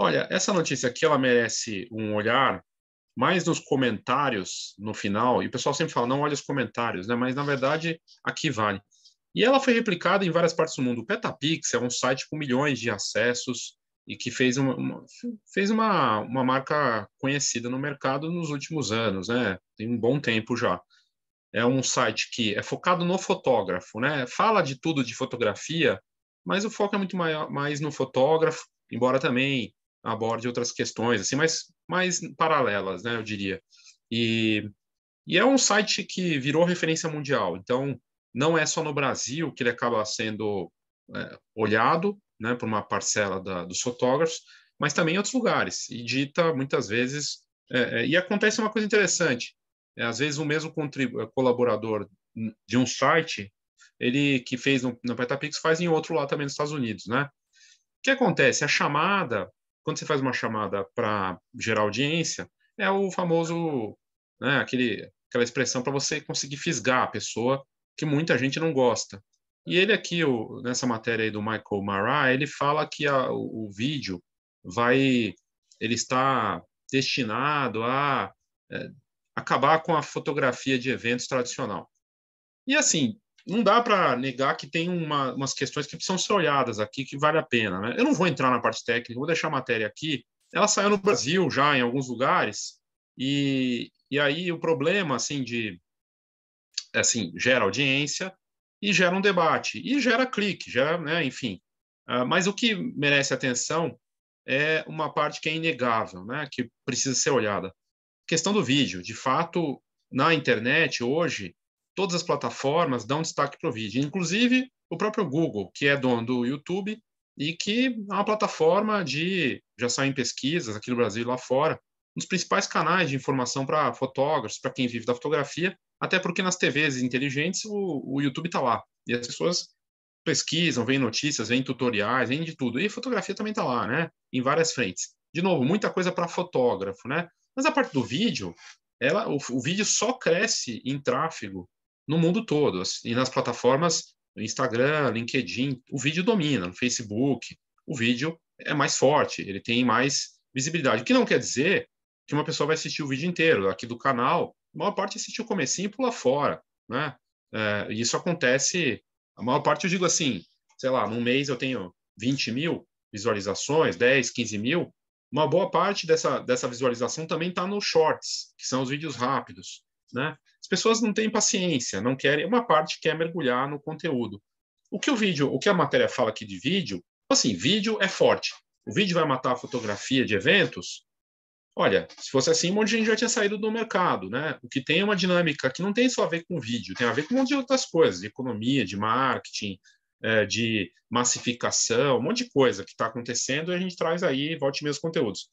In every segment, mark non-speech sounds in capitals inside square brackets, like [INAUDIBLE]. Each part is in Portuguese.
Olha, essa notícia aqui ela merece um olhar mais nos comentários no final, e o pessoal sempre fala, não olha os comentários, né? Mas na verdade aqui vale. E ela foi replicada em várias partes do mundo. O Petapix é um site com milhões de acessos e que fez uma, uma, fez uma, uma marca conhecida no mercado nos últimos anos, né? Tem um bom tempo já. É um site que é focado no fotógrafo, né? Fala de tudo de fotografia, mas o foco é muito maior, mais no fotógrafo, embora também aborde outras questões, assim, mais, mais paralelas, né, eu diria. E, e é um site que virou referência mundial, então não é só no Brasil que ele acaba sendo é, olhado, né, por uma parcela da, dos fotógrafos, mas também em outros lugares, e dita muitas vezes, é, é, e acontece uma coisa interessante, é, às vezes o mesmo é, colaborador de um site, ele que fez no, no Petapix faz em outro lá também nos Estados Unidos, né? O que acontece? A chamada quando você faz uma chamada para gerar audiência, é o famoso, né, aquele, aquela expressão para você conseguir fisgar a pessoa que muita gente não gosta. E ele aqui, o, nessa matéria aí do Michael Mara, ele fala que a, o, o, vídeo vai, ele está destinado a é, acabar com a fotografia de eventos tradicional. E assim, não dá para negar que tem uma, umas questões que precisam ser olhadas aqui, que vale a pena. Né? Eu não vou entrar na parte técnica, vou deixar a matéria aqui. Ela saiu no Brasil já, em alguns lugares, e, e aí o problema, assim, de... Assim, gera audiência e gera um debate, e gera clique, gera, né, enfim. Ah, mas o que merece atenção é uma parte que é inegável, né, que precisa ser olhada. Questão do vídeo. De fato, na internet, hoje, todas as plataformas dão destaque para o vídeo, inclusive o próprio Google, que é dono do YouTube e que é uma plataforma de, já saem pesquisas aqui no Brasil e lá fora, um dos principais canais de informação para fotógrafos, para quem vive da fotografia, até porque nas TVs inteligentes o, o YouTube está lá e as pessoas pesquisam, veem notícias, veem tutoriais, veem de tudo. E fotografia também está lá, né? Em várias frentes. De novo, muita coisa para fotógrafo, né? Mas a parte do vídeo, ela, o, o, vídeo só cresce em tráfego no mundo todo. E nas plataformas Instagram, LinkedIn, o vídeo domina, no Facebook, o vídeo é mais forte, ele tem mais visibilidade. O que não quer dizer que uma pessoa vai assistir o vídeo inteiro aqui do canal, a maior parte assistiu o comecinho e pula fora, né? É, isso acontece, a maior parte eu digo assim, sei lá, num mês eu tenho 20 mil visualizações, 10, 15 mil, uma boa parte dessa, dessa visualização também está nos shorts, que são os vídeos rápidos, né? pessoas não têm paciência, não querem. É uma parte quer mergulhar no conteúdo. O que o vídeo, o que a matéria fala aqui de vídeo, assim, vídeo é forte. O vídeo vai matar a fotografia de eventos? Olha, se fosse assim, um monte de gente já tinha saído do mercado, né? O que tem é uma dinâmica que não tem só a ver com vídeo, tem a ver com um monte de outras coisas, de economia, de marketing, é, de massificação, um monte de coisa que está acontecendo e a gente traz aí, volte meus conteúdos.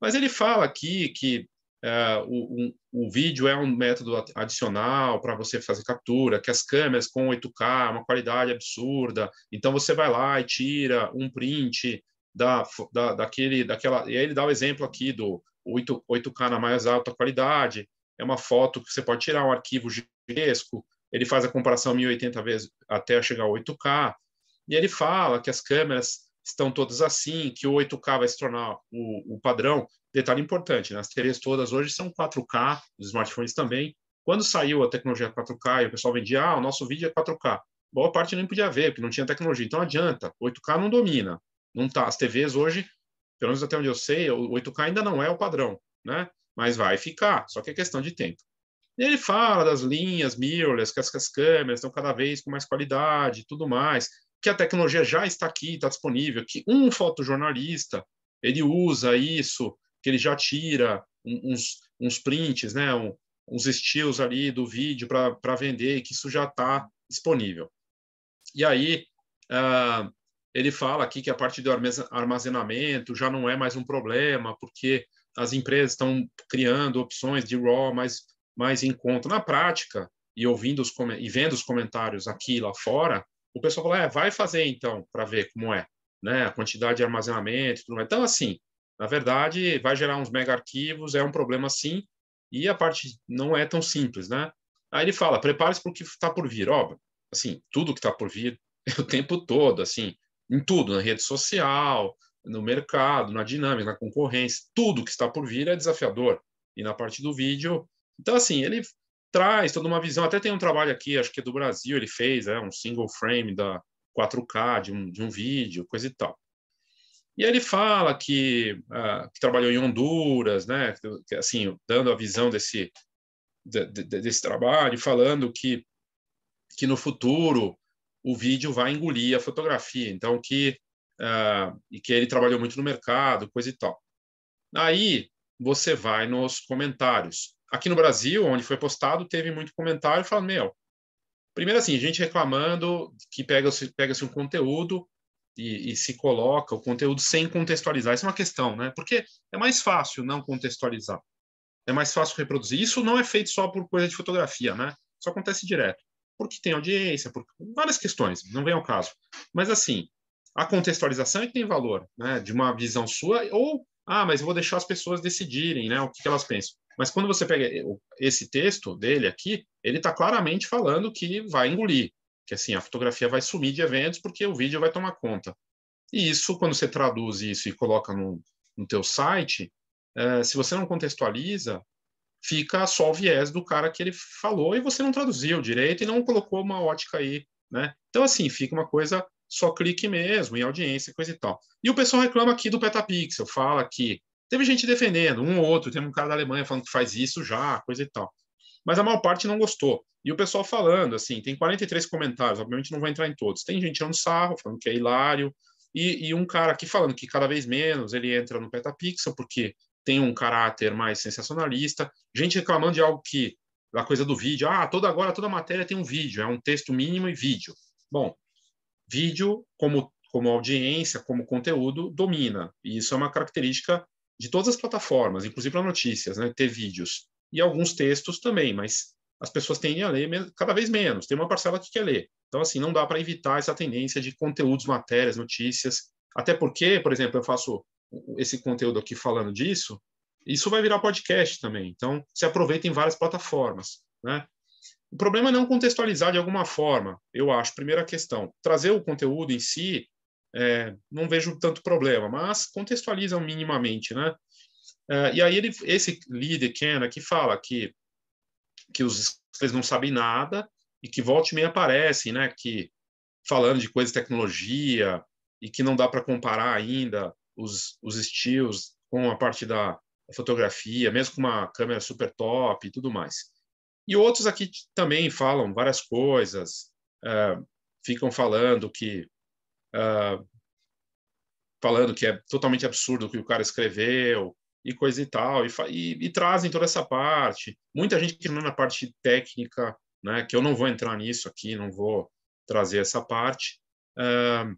Mas ele fala aqui que Uh, o, o, o, vídeo é um método adicional para você fazer captura, que as câmeras com 8K, uma qualidade absurda. Então você vai lá e tira um print da, da, daquele, daquela. E aí ele dá o exemplo aqui do 8, 8K na mais alta qualidade. É uma foto que você pode tirar um arquivo gigantesco. Ele faz a comparação 1080 vezes até chegar a 8K. E ele fala que as câmeras estão todas assim, que o 8K vai se tornar o, o padrão. Detalhe importante, né? as TVs todas hoje são 4K, os smartphones também. Quando saiu a tecnologia 4K e o pessoal vendia, ah, o nosso vídeo é 4K. Boa parte nem podia ver, porque não tinha tecnologia. Então adianta, 8K não domina. Não tá. As TVs hoje, pelo menos até onde eu sei, o 8K ainda não é o padrão, né? Mas vai ficar, só que é questão de tempo. E ele fala das linhas mirrorless, que as, que as câmeras estão cada vez com mais qualidade e tudo mais que a tecnologia já está aqui, está disponível, que um fotojornalista ele usa isso, que ele já tira uns, uns prints, né, um, uns estilos ali do vídeo para vender, que isso já está disponível. E aí uh, ele fala aqui que a parte do armazenamento já não é mais um problema, porque as empresas estão criando opções de RAW mais, mais em conta. Na prática, e ouvindo os, e vendo os comentários aqui e lá fora, o pessoal falou, é, vai fazer então, para ver como é, né? A quantidade de armazenamento, tudo mais. Então, assim, na verdade, vai gerar uns mega arquivos, é um problema sim, e a parte não é tão simples, né? Aí ele fala, prepare-se para o que está por vir. Ó, assim, tudo que está por vir, [LAUGHS] o tempo todo, assim, em tudo, na rede social, no mercado, na dinâmica, na concorrência, tudo que está por vir é desafiador. E na parte do vídeo, então assim, ele traz toda uma visão. Até tem um trabalho aqui, acho que é do Brasil, ele fez é, um single frame da 4K de um, de um vídeo, coisa e tal. E ele fala que, uh, que trabalhou em Honduras, né? Assim, dando a visão desse de, de, desse trabalho, falando que que no futuro o vídeo vai engolir a fotografia, então que uh, e que ele trabalhou muito no mercado, coisa e tal. Aí você vai nos comentários aqui no Brasil, onde foi postado, teve muito comentário falando, meu, primeiro assim, gente reclamando que pega-se pega um conteúdo e, e, se coloca o conteúdo sem contextualizar. Isso é uma questão, né? Porque é mais fácil não contextualizar. É mais fácil reproduzir. Isso não é feito só por coisa de fotografia, né? Isso acontece direto. Porque tem audiência, por várias questões, não vem ao caso. Mas assim, a contextualização é que tem valor, né? De uma visão sua, ou, ah, mas eu vou deixar as pessoas decidirem, né? O que, que elas pensam. Mas quando você pega esse texto dele aqui, ele está claramente falando que vai engolir, que assim a fotografia vai sumir de eventos porque o vídeo vai tomar conta. E isso, quando você traduz isso e coloca no, no teu site, é, se você não contextualiza, fica só o viés do cara que ele falou e você não traduziu direito e não colocou uma ótica aí, né? Então, assim, fica uma coisa só clique mesmo, em audiência, coisa e tal. E o pessoal reclama aqui do Petapixel, fala que Teve gente defendendo, um ou outro, tem um cara da Alemanha falando que faz isso já, coisa e tal. Mas a maior parte não gostou. E o pessoal falando, assim, tem 43 comentários, obviamente não vou entrar em todos. Tem gente tirando sarro, falando que é hilário, e, e, um cara aqui falando que cada vez menos ele entra no Petapixel porque tem um caráter mais sensacionalista. Gente reclamando de algo que, da coisa do vídeo, ah, toda agora, toda matéria tem um vídeo, é um texto mínimo e vídeo. Bom, vídeo como como audiência, como conteúdo, domina. E isso é uma característica de todas as plataformas, inclusive para notícias, né, ter vídeos. E alguns textos também, mas as pessoas tendem a ler cada vez menos, tem uma parcela que quer ler. Então, assim, não dá para evitar essa tendência de conteúdos, matérias, notícias. Até porque, por exemplo, eu faço esse conteúdo aqui falando disso, isso vai virar podcast também. Então, se aproveita em várias plataformas. Né? O problema é não contextualizar de alguma forma, eu acho, primeira questão. Trazer o conteúdo em si é, não vejo tanto problema, mas contextualizam minimamente, né? É, e aí ele, esse líder, Ken, que fala que, que os eles não sabem nada e que volte e meia aparecem, né? Que falando de coisas de tecnologia e que não dá para comparar ainda os, os estilos com a parte da fotografia, mesmo com uma câmera super top e tudo mais. E outros aqui também falam várias coisas, é, ficam falando que uh, falando que é totalmente absurdo o que o cara escreveu e coisa e tal, e, e, e trazem toda essa parte. Muita gente que não é na parte técnica, né, que eu não vou entrar nisso aqui, não vou trazer essa parte. Uh,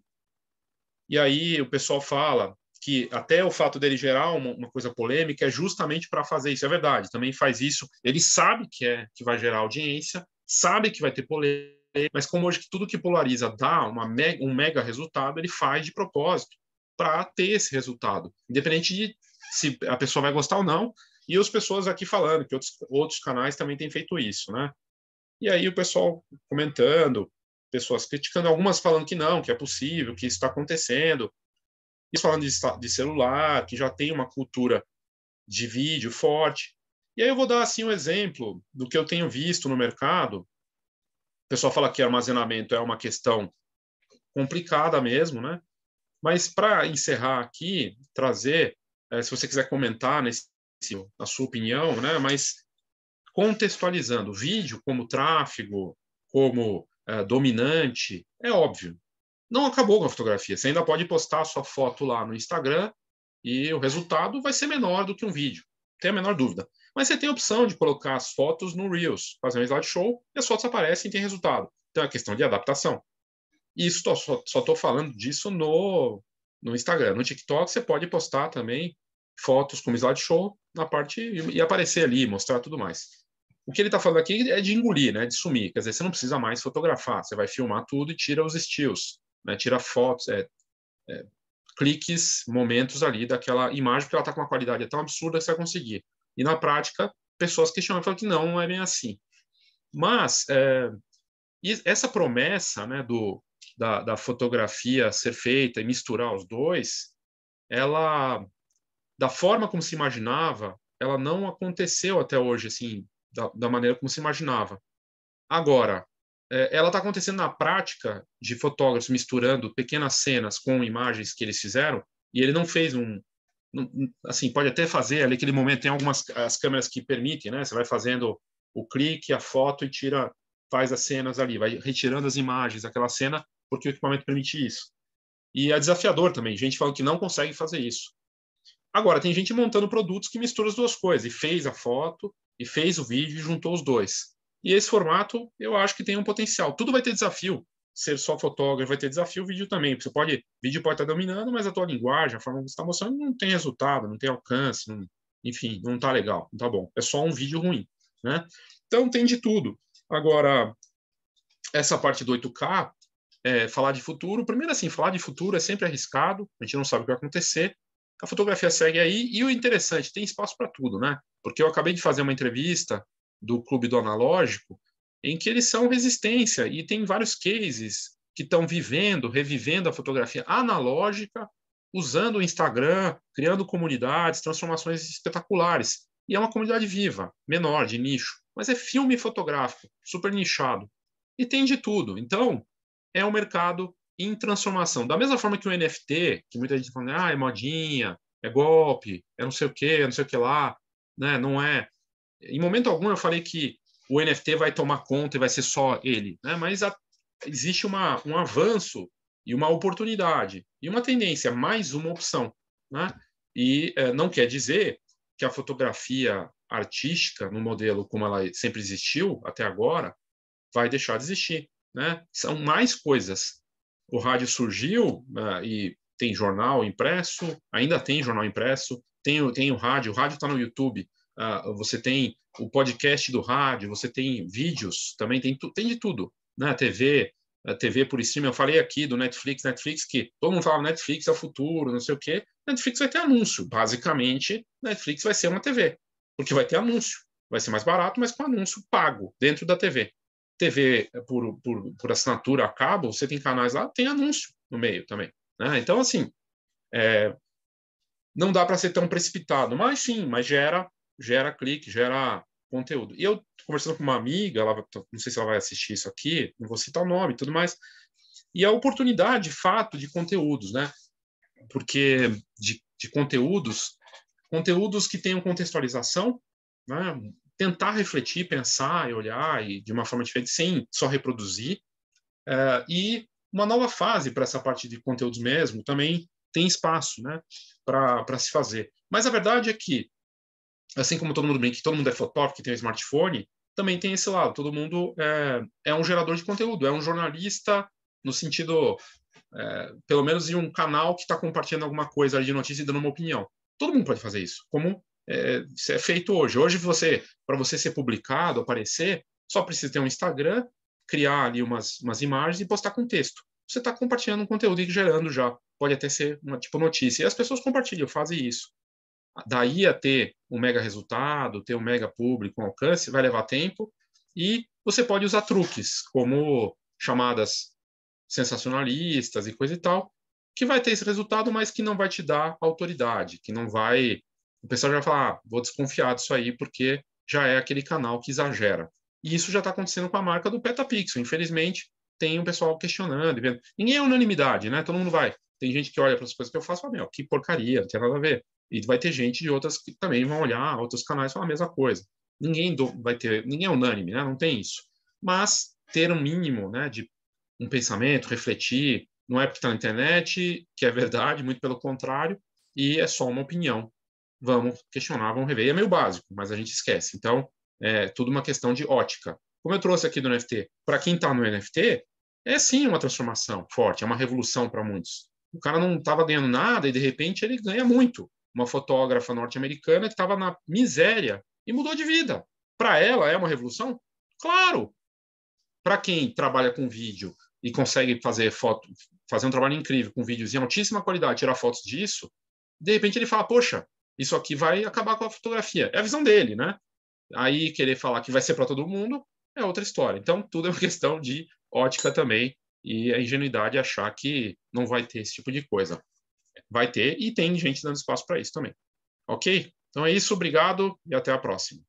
e aí o pessoal fala que até o fato dele gerar uma, uma coisa polêmica é justamente para fazer isso. É verdade, também faz isso. Ele sabe que é que vai gerar audiência, sabe que vai ter polêmica mas como hoje tudo que polariza dá mega, um mega resultado, ele faz de propósito para ter esse resultado, independente de se a pessoa vai gostar ou não, e as pessoas aqui falando que outros, outros canais também têm feito isso, né? E aí o pessoal comentando, pessoas criticando, algumas falando que não, que é possível, que isso está acontecendo, e falando de, de celular, que já tem uma cultura de vídeo forte. E aí eu vou dar assim um exemplo do que eu tenho visto no mercado, pessoal fala que armazenamento é uma questão complicada mesmo, né? Mas para encerrar aqui, trazer, é, se você quiser comentar nesse, a sua opinião, né? Mas contextualizando, vídeo como tráfego, como é, dominante, é óbvio. Não acabou com a fotografia. Você ainda pode postar a sua foto lá no Instagram e o resultado vai ser menor do que um vídeo. tem a menor dúvida. Mas você tem a opção de colocar as fotos no Reels, fazer um slideshow e as fotos aparecem e tem resultado. Então é questão de adaptação. E isso tô, só estou falando disso no, no Instagram. No TikTok você pode postar também fotos com slideshow na parte e, e aparecer ali, mostrar tudo mais. O que ele está falando aqui é de engolir, né? De sumir. Quer dizer, você não precisa mais fotografar. Você vai filmar tudo e tira os estilos, né? Tira fotos, é, é, cliques, momentos ali daquela imagem, porque ela está com uma qualidade tão absurda que você vai conseguir. E na prática, pessoas questionam e falam que não, não é bem assim. Mas é, essa promessa né, do, da, da, fotografia ser feita e misturar os dois, ela, da forma como se imaginava, ela não aconteceu até hoje, assim, da, da maneira como se imaginava. Agora, é, ela está acontecendo na prática de fotógrafos misturando pequenas cenas com imagens que eles fizeram, e ele não fez um, assim, pode até fazer ali aquele momento, tem algumas as câmeras que permitem, né? Você vai fazendo o clique, a foto e tira, faz as cenas ali, vai retirando as imagens daquela cena, porque o equipamento permite isso. E é desafiador também, gente falando que não consegue fazer isso. Agora, tem gente montando produtos que mistura as duas coisas, e fez a foto, e fez o vídeo, e juntou os dois. E esse formato, eu acho que tem um potencial. Tudo vai ter desafio ser só fotógrafo, vai ter desafio o vídeo também. Você pode, vídeo pode estar dominando, mas a tua linguagem, a forma que você está mostrando não tem resultado, não tem alcance, não, enfim, não está legal, não está bom. É só um vídeo ruim, né? Então tem de tudo. Agora, essa parte do 8K, é, falar de futuro, primeiro assim, falar de futuro é sempre arriscado, a gente não sabe o que vai acontecer. A fotografia segue aí e o interessante, tem espaço para tudo, né? Porque eu acabei de fazer uma entrevista do Clube do Analógico em que eles são resistência e tem vários cases que estão vivendo, revivendo a fotografia analógica, usando o Instagram, criando comunidades, transformações espetaculares. E é uma comunidade viva, menor, de nicho, mas é filme fotográfico, super nichado. E tem de tudo. Então, é um mercado em transformação. Da mesma forma que o NFT, que muita gente fala, ah, é modinha, é golpe, é não sei o quê, é não sei o que lá, né? não é. Em momento algum eu falei que o NFT vai tomar conta e vai ser só ele, né? Mas a, existe uma, um avanço e uma oportunidade e uma tendência, mais uma opção, né? E é, não quer dizer que a fotografia artística, no modelo como ela sempre existiu até agora, vai deixar de existir. Né? São mais coisas. O rádio surgiu eh, e tem jornal impresso, ainda tem jornal impresso, tem, tem o rádio, o rádio está no YouTube, ah, você tem o podcast do rádio, você tem vídeos, também tem, tem de tudo, né? TV, a eh, TV por streaming, eu falei aqui do Netflix, Netflix que todo mundo fala Netflix é o futuro, não sei o quê. Netflix vai ter anúncio, basicamente, Netflix vai ser uma TV, porque vai ter anúncio. Vai ser mais barato, mas com anúncio pago dentro da TV. TV é por, por, por assinatura a cabo, você tem canais lá, tem anúncio no meio também. Né? Então, assim, é, não dá para ser tão precipitado, mas sim, mas gera gera clique, gera conteúdo. E eu conversando com uma amiga, ela, não sei se ela vai assistir isso aqui, não vou citar o nome e tudo mais, e a oportunidade, de fato, de conteúdos, né? Porque de, de conteúdos, conteúdos que tenham contextualização, né? tentar refletir, pensar e olhar e de uma forma diferente, sem só reproduzir, eh, e uma nova fase para essa parte de conteúdos mesmo também tem espaço, né? Para se fazer. Mas a verdade é que assim como todo mundo brinca que todo mundo é fotógrafo, que tem um smartphone, também tem esse lado. Todo mundo é, é um gerador de conteúdo, é um jornalista no sentido, é, pelo menos em um canal que está compartilhando alguma coisa ali de notícia e dando uma opinião. Todo mundo pode fazer isso, como é, é feito hoje. Hoje você, para você ser publicado, aparecer, só precisa ter um Instagram, criar ali umas, umas imagens e postar com texto. Você está compartilhando um conteúdo e gerando já. Pode até ser uma tipo notícia. E as pessoas compartilham, fazem isso daí a ter um mega resultado, ter um mega público, um alcance, vai levar tempo. E você pode usar truques, como chamadas sensacionalistas e coisa e tal, que vai ter esse resultado, mas que não vai te dar autoridade, que não vai. O pessoal já vai falar, ah, vou desconfiar disso aí, porque já é aquele canal que exagera. E isso já está acontecendo com a marca do Petapixel. Infelizmente, tem o um pessoal questionando. Vendo. Ninguém é unanimidade, né? Todo mundo vai. Tem gente que olha para as coisas que eu faço e fala, meu, que porcaria, não tem nada a ver. E vai ter gente de outras que também vão olhar ah, outros canais e falar a mesma coisa. Ninguém do, vai ter, ninguém é unânime, né? Não tem isso. Mas ter um mínimo, né, de um pensamento, refletir, não é porque está na internet que é verdade, muito pelo contrário, e é só uma opinião. Vamos questionar, vamos rever. E é meio básico, mas a gente esquece. Então, é tudo uma questão de ótica. Como eu trouxe aqui do NFT, para quem está no NFT, é sim uma transformação forte, é uma revolução para muitos. O cara não estava ganhando nada e de repente ele ganha muito uma fotógrafa norte-americana que estava na miséria e mudou de vida. Para ela é uma revolução? Claro. Para quem trabalha com vídeo e consegue fazer foto, fazer um trabalho incrível com vídeos em altíssima qualidade, tirar fotos disso, de repente ele fala: "Poxa, isso aqui vai acabar com a fotografia". É a visão dele, né? Aí querer falar que vai ser para todo mundo é outra história. Então tudo é uma [LAUGHS] questão de ótica também e a ingenuidade achar que não vai ter esse tipo de coisa vai ter e tem gente dando espaço para isso também. Ok? Então é isso, obrigado e até a próxima.